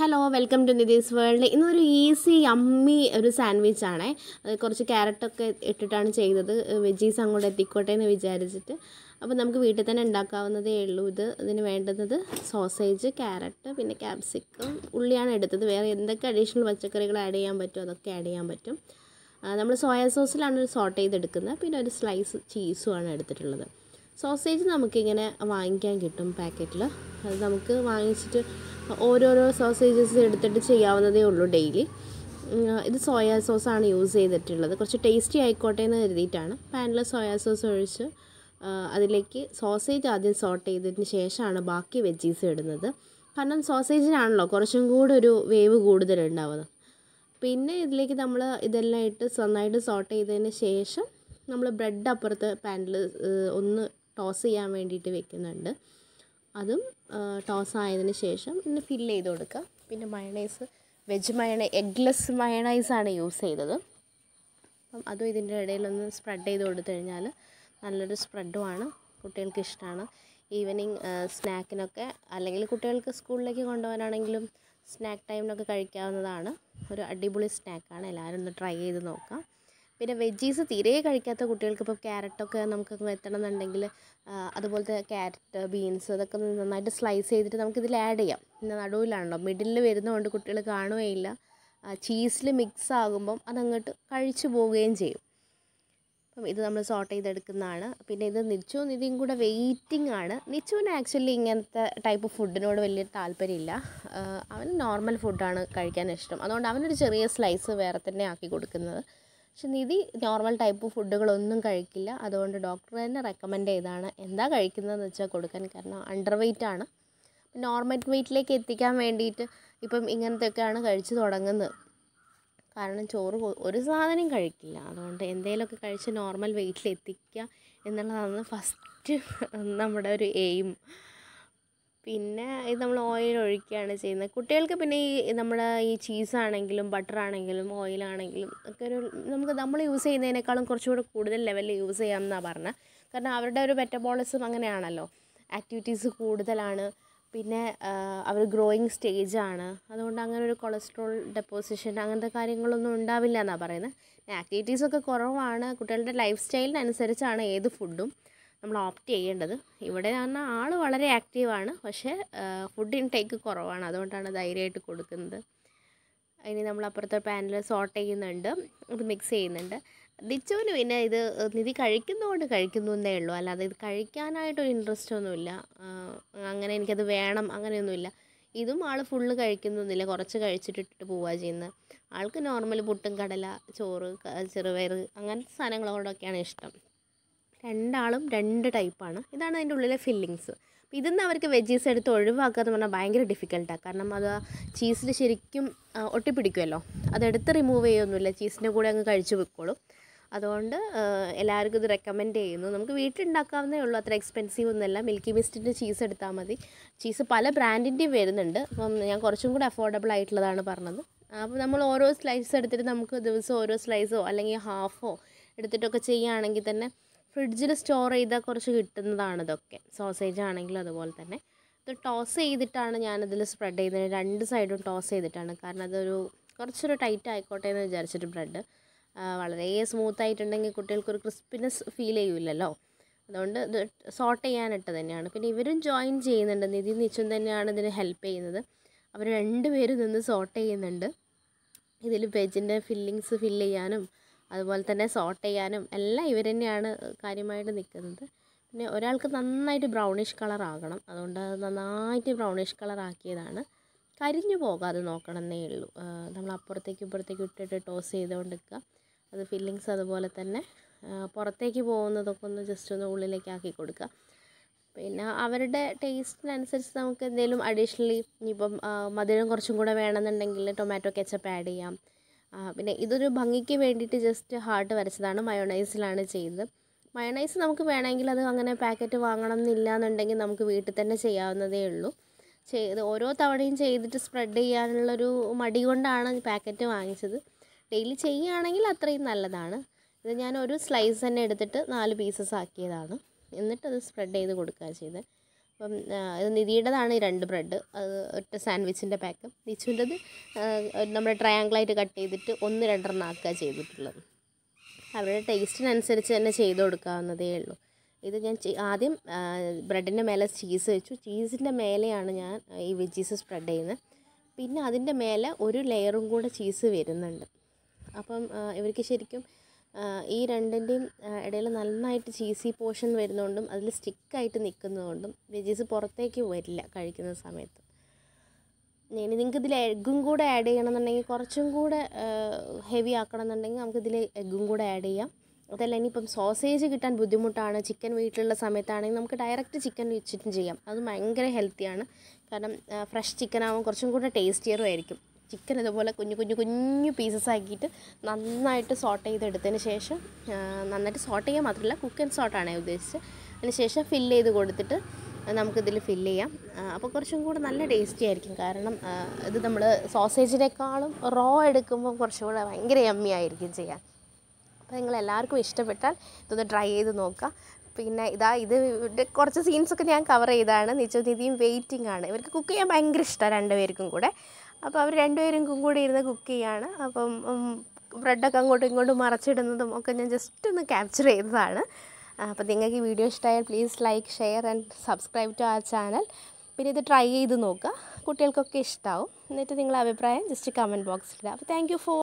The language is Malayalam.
hello welcome to Nithees world ഇന്നൊരു ഈസി അമ്മി ഒരു സാൻഡ്വിച്ച് ആണ് കുറച്ച് ക്യാരറ്റൊക്കെ ഇട്ടിട്ടാണ് ചെയ്തത് വെജീസ് അങ്ങോട്ട് എത്തിക്കോട്ടെ എന്ന് വിചാരിച്ചിട്ട് അപ്പോൾ നമുക്ക് വീട്ടിൽ തന്നെ ഉണ്ടാക്കാവുന്നതേ ഉള്ളൂ ഇത് ഇതിന് വേണ്ടുന്നത് സോസേജ് ക്യാരറ്റ് പിന്നെ ക്യാപ്സിക്കം ഉള്ളിയാണ് എടുത്തത് വേറെ എന്തൊക്കെ അഡീഷണൽ പച്ചക്കറികൾ ആഡ് ചെയ്യാൻ പറ്റുമോ അതൊക്കെ ആഡ് ചെയ്യാൻ പറ്റും നമ്മൾ സോയാ സോസിലാണ് സോട്ട് ചെയ്തെടുക്കുന്നത് പിന്നെ ഒരു സ്ലൈസ് ചീസുമാണ് എടുത്തിട്ടുള്ളത് സോസേജ് നമുക്കിങ്ങനെ വാങ്ങിക്കാൻ കിട്ടും പാക്കറ്റിൽ അത് നമുക്ക് വാങ്ങിച്ചിട്ട് ഓരോരോ സോസേജസ് എടുത്തിട്ട് ചെയ്യാവുന്നതേ ഉള്ളൂ ഡെയിലി ഇത് സോയാ സോസാണ് യൂസ് ചെയ്തിട്ടുള്ളത് കുറച്ച് ടേസ്റ്റി ആയിക്കോട്ടെ എന്ന് കരുതിയിട്ടാണ് പാനിൽ സോയാ സോസ് ഒഴിച്ച് അതിലേക്ക് സോസേജ് ആദ്യം സോട്ട് ചെയ്തതിന് ശേഷമാണ് ബാക്കി വെജീസ് ഇടുന്നത് കാരണം സോസേജിനാണല്ലോ കുറച്ചും കൂടെ ഒരു വേവ് കൂടുതലുണ്ടാവുന്നത് പിന്നെ ഇതിലേക്ക് നമ്മൾ ഇതെല്ലാം ഇട്ട് നന്നായിട്ട് സോട്ട് ചെയ്തതിന് ശേഷം നമ്മൾ ബ്രെഡ് അപ്പുറത്ത് പാനിൽ ഒന്ന് ടോസ് ചെയ്യാൻ വേണ്ടിയിട്ട് വെക്കുന്നുണ്ട് അതും ടോസ് ആയതിന് ശേഷം ഇന്ന് ഫില്ല് ചെയ്ത് കൊടുക്കുക പിന്നെ മയണൈസ് വെജ് മയണൈ എഗ്ലെസ് മയണൈസാണ് യൂസ് ചെയ്തത് അപ്പം അതും ഇതിൻ്റെ ഇടയിലൊന്ന് സ്പ്രെഡ് ചെയ്ത് കൊടുത്തു കഴിഞ്ഞാൽ നല്ലൊരു സ്പ്രെഡുമാണ് കുട്ടികൾക്ക് ഇഷ്ടമാണ് ഈവനിങ് സ്നാക്കിനൊക്കെ അല്ലെങ്കിൽ കുട്ടികൾക്ക് സ്കൂളിലേക്ക് കൊണ്ടുപോകാനാണെങ്കിലും സ്നാക്ക് ടൈമിനൊക്കെ കഴിക്കാവുന്നതാണ് ഒരു അടിപൊളി സ്നാക്കാണ് എല്ലാവരും ഒന്ന് ട്രൈ ചെയ്ത് നോക്കാം പിന്നെ വെജീസ് തീരെ കഴിക്കാത്ത കുട്ടികൾക്ക് ഇപ്പോൾ ക്യാരറ്റൊക്കെ നമുക്ക് എത്തണം എന്നുണ്ടെങ്കിൽ അതുപോലത്തെ ക്യാരറ്റ് ബീൻസ് അതൊക്കെ നന്നായിട്ട് സ്ലൈസ് ചെയ്തിട്ട് നമുക്കിതിൽ ആഡ് ചെയ്യാം പിന്നെ നടുവിലാണല്ലോ മിഡിലിൽ വരുന്നതുകൊണ്ട് കുട്ടികൾ കാണുകയില്ല ചീസിൽ മിക്സ് ആകുമ്പം അതങ്ങോട്ട് കഴിച്ചു പോവുകയും ചെയ്യും അപ്പം ഇത് നമ്മൾ സോർട്ട് ചെയ്തെടുക്കുന്നതാണ് പിന്നെ ഇത് നിച്ചു നിധിയും കൂടെ വെയിറ്റിംഗ് ആണ് നിച്ചുവിന് ആക്ച്വലി ഇങ്ങനത്തെ ടൈപ്പ് ഫുഡിനോട് വലിയ താല്പര്യമില്ല അവന് നോർമൽ ഫുഡാണ് കഴിക്കാൻ ഇഷ്ടം അതുകൊണ്ട് അവനൊരു ചെറിയ സ്ലൈസ് വേറെ തന്നെ ആക്കി കൊടുക്കുന്നത് പക്ഷെ നിധി നോർമൽ ടൈപ്പ് ഫുഡുകളൊന്നും കഴിക്കില്ല അതുകൊണ്ട് ഡോക്ടർ തന്നെ റെക്കമെൻഡ് ചെയ്താണ് എന്താ കഴിക്കുന്നതെന്ന് വെച്ചാൽ കൊടുക്കാൻ കാരണം അണ്ടർ വെയ്റ്റ് ആണ് നോർമൽ വെയ്റ്റിലേക്ക് എത്തിക്കാൻ വേണ്ടിയിട്ട് ഇപ്പം ഇങ്ങനത്തെയൊക്കെയാണ് കഴിച്ചു തുടങ്ങുന്നത് കാരണം ചോറ് ഒരു സാധനം കഴിക്കില്ല അതുകൊണ്ട് എന്തെങ്കിലുമൊക്കെ കഴിച്ച് നോർമൽ വെയിറ്റിൽ എത്തിക്കുക എന്നുള്ളതാണ് ഫസ്റ്റ് നമ്മുടെ ഒരു എയിം പിന്നെ ഇത് നമ്മൾ ഓയിൽ ഒഴിക്കുകയാണ് ചെയ്യുന്നത് കുട്ടികൾക്ക് പിന്നെ ഈ നമ്മുടെ ഈ ചീസാണെങ്കിലും ബട്ടറാണെങ്കിലും ഓയിലാണെങ്കിലും ഒക്കെ ഒരു നമുക്ക് നമ്മൾ യൂസ് ചെയ്യുന്നതിനേക്കാളും കുറച്ചുകൂടെ കൂടുതൽ ലെവലിൽ യൂസ് ചെയ്യാം എന്നാണ് പറഞ്ഞത് കാരണം അവരുടെ ഒരു മെറ്റബോളിസം അങ്ങനെയാണല്ലോ ആക്ടിവിറ്റീസ് കൂടുതലാണ് പിന്നെ അവർ ഗ്രോയിങ് സ്റ്റേജാണ് അതുകൊണ്ട് അങ്ങനെ ഒരു കൊളസ്ട്രോൾ ഡെപ്പോസിഷൻ അങ്ങനത്തെ കാര്യങ്ങളൊന്നും ഉണ്ടാവില്ല എന്നാണ് പറയുന്നത് ആക്ടിവിറ്റീസൊക്കെ കുറവാണ് കുട്ടികളുടെ ലൈഫ് സ്റ്റൈലിനനുസരിച്ചാണ് ഏത് ഫുഡും നമ്മൾ ഓപ്റ്റ് ചെയ്യേണ്ടത് ഇവിടെ പറഞ്ഞാൽ ആൾ വളരെ ആക്റ്റീവാണ് പക്ഷേ ഫുഡ് ഇൻടേക്ക് കുറവാണ് അതുകൊണ്ടാണ് ധൈര്യമായിട്ട് കൊടുക്കുന്നത് ഇനി നമ്മൾ അപ്പുറത്തെ പാനിൽ സോട്ട് ചെയ്യുന്നുണ്ട് ഇത് മിക്സ് ചെയ്യുന്നുണ്ട് ദിച്ചുവിന് പിന്നെ ഇത് നിധി കഴിക്കുന്നതുകൊണ്ട് കഴിക്കുന്നു എന്നേ ഉള്ളൂ അല്ലാതെ ഇത് കഴിക്കാനായിട്ടൊരു ഇൻട്രസ്റ്റ് ഒന്നുമില്ല അങ്ങനെ എനിക്കത് വേണം അങ്ങനെയൊന്നുമില്ല ഇതും ആൾ ഫുള്ള് കഴിക്കുന്നൊന്നുമില്ല കുറച്ച് കഴിച്ചിട്ട് പോവാ പോവുക ചെയ്യുന്നത് ആൾക്ക് നോർമൽ പുട്ടും കടല ചോറ് ചെറുപയർ അങ്ങനത്തെ സാധനങ്ങളോടൊക്കെയാണ് ഇഷ്ടം രണ്ടാളും രണ്ട് ടൈപ്പാണ് ഇതാണ് അതിൻ്റെ ഉള്ളിലെ ഫില്ലിങ്സ് ഇതിന്ന് ഇതിൽ നിന്ന് അവർക്ക് വെജീസ് എടുത്ത് ഒഴിവാക്കുക എന്ന് പറഞ്ഞാൽ ഭയങ്കര ഡിഫിക്കൽട്ടാണ് കാരണം അത് ചീസിൽ ശരിക്കും ഒട്ടിപ്പിടിക്കുമല്ലോ അതെടുത്ത് റിമൂവ് ചെയ്യൊന്നുമില്ല ചീസിൻ്റെ കൂടെ അങ്ങ് കഴിച്ചു വെക്കോളും അതുകൊണ്ട് എല്ലാവർക്കും ഇത് റെക്കമെൻഡ് ചെയ്യുന്നു നമുക്ക് വീട്ടിലുണ്ടാക്കാവുന്നേ ഉള്ളൂ അത്ര എക്സ്പെൻസീവ് ഒന്നുമല്ല മിൽക്കി മിസ്റ്റിൻ്റെ ചീസ് എടുത്താൽ മതി ചീസ് പല ബ്രാൻഡിൻ്റെയും വരുന്നുണ്ട് അപ്പം ഞാൻ കുറച്ചും കൂടി അഫോർഡബിൾ ആയിട്ടുള്ളതാണ് പറഞ്ഞത് അപ്പോൾ നമ്മൾ ഓരോ സ്ലൈസ് എടുത്തിട്ട് നമുക്ക് ദിവസം ഓരോ സ്ലൈസോ അല്ലെങ്കിൽ ഹാഫോ എടുത്തിട്ടൊക്കെ ചെയ്യുകയാണെങ്കിൽ തന്നെ ഫ്രിഡ്ജിൽ സ്റ്റോർ ചെയ്താൽ കുറച്ച് കിട്ടുന്നതാണ് ഇതൊക്കെ സോസേജ് ആണെങ്കിലും അതുപോലെ തന്നെ ഇത് ടോസ് ചെയ്തിട്ടാണ് ഞാനിതിൽ സ്പ്രെഡ് ചെയ്യുന്നത് രണ്ട് സൈഡും ടോസ് ചെയ്തിട്ടാണ് കാരണം അതൊരു കുറച്ചൊരു ടൈറ്റ് ആയിക്കോട്ടെ എന്ന് വിചാരിച്ചിട്ട് ബ്രെഡ് വളരെ സ്മൂത്ത് ആയിട്ടുണ്ടെങ്കിൽ കുട്ടികൾക്കൊരു ക്രിസ്പിനെസ് ഫീൽ ചെയ്യില്ലല്ലോ അതുകൊണ്ട് ഇത് സോർട്ട് ചെയ്യാനിട്ട് തന്നെയാണ് പിന്നെ ഇവരും ജോയിൻ ചെയ്യുന്നുണ്ട് നിധി നിച്ചും തന്നെയാണ് ഇതിന് ഹെൽപ്പ് ചെയ്യുന്നത് അവർ രണ്ടുപേരും നിന്ന് സോർട്ട് ചെയ്യുന്നുണ്ട് ഇതിൽ വെജിൻ്റെ ഫില്ലിങ്സ് ഫില്ല് ചെയ്യാനും അതുപോലെ തന്നെ സോട്ട് ചെയ്യാനും എല്ലാം ഇവർ തന്നെയാണ് കാര്യമായിട്ട് നിൽക്കുന്നത് പിന്നെ ഒരാൾക്ക് നന്നായിട്ട് ബ്രൗണിഷ് കളർ ആകണം അതുകൊണ്ട് നന്നായിട്ട് ബ്രൗണിഷ് കളർ ആക്കിയതാണ് കരിഞ്ഞു പോകാതെ നോക്കണമെന്നേ ഉള്ളൂ നമ്മൾ അപ്പുറത്തേക്കും ഇപ്പുറത്തേക്കും ഇട്ടിട്ട് ടോസ് ചെയ്തുകൊണ്ട് നിൽക്കുക അത് ഫില്ലിങ്സ് അതുപോലെ തന്നെ പുറത്തേക്ക് പോകുന്നതൊക്കെ ഒന്ന് ജസ്റ്റ് ഒന്ന് ഉള്ളിലേക്ക് ആക്കി കൊടുക്കുക പിന്നെ അവരുടെ ടേസ്റ്റിനനുസരിച്ച് നമുക്ക് എന്തെങ്കിലും അഡീഷണലി ഇനിയിപ്പം മധുരം കുറച്ചും കൂടെ വേണമെന്നുണ്ടെങ്കിൽ ടൊമാറ്റോ കെച്ചപ്പ് ആഡ് ചെയ്യാം പിന്നെ ഇതൊരു ഭംഗിക്ക് വേണ്ടിയിട്ട് ജസ്റ്റ് ഹാർട്ട് വരച്ചതാണ് മയോണൈസിലാണ് ചെയ്തത് മയോണൈസ് നമുക്ക് വേണമെങ്കിൽ അത് അങ്ങനെ പാക്കറ്റ് വാങ്ങണം എന്നില്ല എന്നുണ്ടെങ്കിൽ നമുക്ക് വീട്ടിൽ തന്നെ ചെയ്യാവുന്നതേ ഉള്ളൂ ചെയ്ത് ഓരോ തവണയും ചെയ്തിട്ട് സ്പ്രെഡ് ചെയ്യാനുള്ളൊരു മടി കൊണ്ടാണ് പാക്കറ്റ് വാങ്ങിച്ചത് ഡെയിലി ചെയ്യുകയാണെങ്കിൽ അത്രയും നല്ലതാണ് ഇത് ഞാൻ ഒരു സ്ലൈസ് തന്നെ എടുത്തിട്ട് നാല് പീസസ് ആക്കിയതാണ് എന്നിട്ടത് സ്പ്രെഡ് ചെയ്ത് കൊടുക്കുക ചെയ്തത് അപ്പം ഇത് നിധിയുടേതാണ് ഈ രണ്ട് ബ്രെഡ് അത് ഒറ്റ സാൻഡ്വിച്ചിൻ്റെ പാക്ക് നിച്ചുവിൻ്റെത് നമ്മുടെ ട്രയാങ്കിളായിട്ട് കട്ട് ചെയ്തിട്ട് ഒന്ന് രണ്ടെണ്ണം ആക്കുക ചെയ്തിട്ടുള്ളത് അവരുടെ ടേസ്റ്റിനനുസരിച്ച് തന്നെ ചെയ്ത് കൊടുക്കാവുന്നതേ ഉള്ളൂ ഇത് ഞാൻ ആദ്യം ബ്രെഡിൻ്റെ മേലെ ചീസ് വെച്ചു ചീസിൻ്റെ മേലെയാണ് ഞാൻ ഈ വെജീസ് സ്പ്രെഡ് ചെയ്യുന്നത് പിന്നെ അതിൻ്റെ മേലെ ഒരു ലെയറും കൂടെ ചീസ് വരുന്നുണ്ട് അപ്പം ഇവർക്ക് ശരിക്കും ഈ രണ്ടിൻ്റെയും ഇടയിൽ നന്നായിട്ട് ചീസി പോർഷൻ വരുന്നതുകൊണ്ടും അതിൽ സ്റ്റിക്കായിട്ട് നിൽക്കുന്നതുകൊണ്ടും വെജീസ് പുറത്തേക്ക് വരില്ല കഴിക്കുന്ന സമയത്ത് ഇനി നിങ്ങൾക്ക് ഇതിൽ എഗ്ഗും കൂടെ ആഡ് ചെയ്യണമെന്നുണ്ടെങ്കിൽ കുറച്ചും കൂടെ ഹെവി നമുക്ക് ഇതിൽ എഗ്ഗും കൂടെ ആഡ് ചെയ്യാം അതല്ല ഇനിയിപ്പം സോസേജ് കിട്ടാൻ ബുദ്ധിമുട്ടാണ് ചിക്കൻ വീട്ടിലുള്ള സമയത്താണെങ്കിൽ നമുക്ക് ഡയറക്റ്റ് ചിക്കൻ വെച്ചിട്ടും ചെയ്യാം അത് ഭയങ്കര ഹെൽത്തിയാണ് കാരണം ഫ്രഷ് ചിക്കൻ ആകുമ്പോൾ കുറച്ചും കൂടെ ടേസ്റ്റിയറും ആയിരിക്കും ചിക്കൻ ഇതുപോലെ കുഞ്ഞു കുഞ്ഞു കുഞ്ഞു പീസസ് ആക്കിയിട്ട് നന്നായിട്ട് സോട്ട് ചെയ്തെടുത്തതിന് ശേഷം നന്നായിട്ട് സോട്ട് ചെയ്യാൻ മാത്രമല്ല കുക്ക് ആൻഡ് സോട്ടാണ് ഉദ്ദേശിച്ചത് അതിന് ശേഷം ഫില്ല് ചെയ്ത് കൊടുത്തിട്ട് നമുക്കിതിൽ ഫില്ല് ചെയ്യാം അപ്പോൾ കുറച്ചും കൂടെ നല്ല ടേസ്റ്റി ആയിരിക്കും കാരണം ഇത് നമ്മൾ സോസേജിനേക്കാളും റോ എടുക്കുമ്പോൾ കുറച്ചും കൂടെ ഭയങ്കര യമ്മി ആയിരിക്കും ചെയ്യാൻ അപ്പോൾ നിങ്ങൾ എല്ലാവർക്കും ഇഷ്ടപ്പെട്ടാൽ ഇതൊന്ന് ട്രൈ ചെയ്ത് നോക്കുക പിന്നെ ഇതാ ഇത് കുറച്ച് സീൻസൊക്കെ ഞാൻ കവർ ചെയ്താണ് നിജോനിധിയും വെയിറ്റിംഗ് ആണ് ഇവർക്ക് കുക്ക് ചെയ്യാൻ ഭയങ്കര ഇഷ്ടമാണ് രണ്ടുപേർക്കും കൂടെ അപ്പോൾ അവർ രണ്ടുപേരും കൂടി ഇരുന്ന് കുക്ക് ചെയ്യാണ് അപ്പം ബ്രെഡൊക്കെ അങ്ങോട്ടും ഇങ്ങോട്ടും മറച്ചിടുന്നതും ഒക്കെ ഞാൻ ജസ്റ്റ് ഒന്ന് ക്യാപ്ചർ ചെയ്തതാണ് അപ്പോൾ നിങ്ങൾക്ക് ഈ വീഡിയോ ഇഷ്ടമായാൽ please like share and subscribe to ആ ചാനൽ പിന്നെ ഇത് ട്രൈ ചെയ്ത് നോക്കുക കുട്ടികൾക്കൊക്കെ ഇഷ്ടമാവും എന്നിട്ട് നിങ്ങളുടെ അഭിപ്രായം ജസ്റ്റ് കമൻറ്റ് ബോക്സിലിടുക അപ്പോൾ താങ്ക് ഫോർ